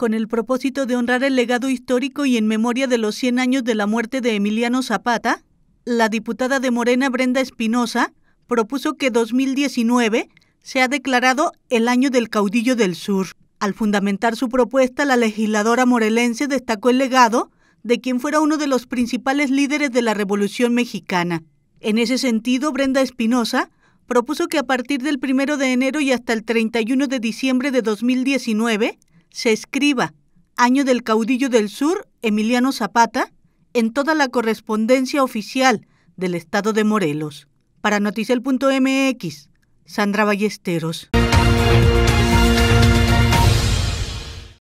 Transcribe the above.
con el propósito de honrar el legado histórico y en memoria de los 100 años de la muerte de Emiliano Zapata, la diputada de Morena Brenda Espinosa propuso que 2019 sea declarado el año del caudillo del sur. Al fundamentar su propuesta, la legisladora morelense destacó el legado de quien fuera uno de los principales líderes de la Revolución Mexicana. En ese sentido, Brenda Espinosa propuso que a partir del 1 de enero y hasta el 31 de diciembre de 2019 se escriba Año del Caudillo del Sur, Emiliano Zapata, en toda la correspondencia oficial del Estado de Morelos. Para noticel.mx, Sandra Ballesteros.